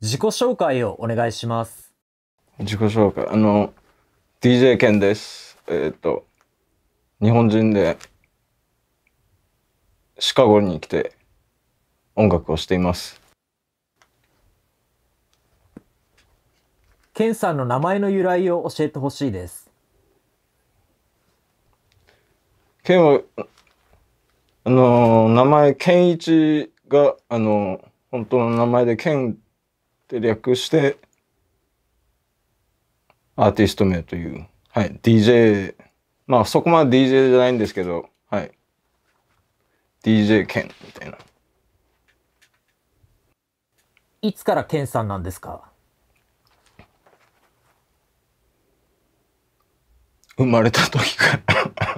自己紹介をお願いします。自己紹介、あの、DJ ケンです。えー、っと、日本人で、シカゴに来て音楽をしています。ケンさんの名前の由来を教えてほしいです。ケンは、あの、名前、ケンイチが、あの、本当の名前でケンて略してアーティスト名という、はい、DJ、まあそこまで DJ じゃないんですけど、はい、DJ ケみたいな。いつからケさんなんですか生まれた時から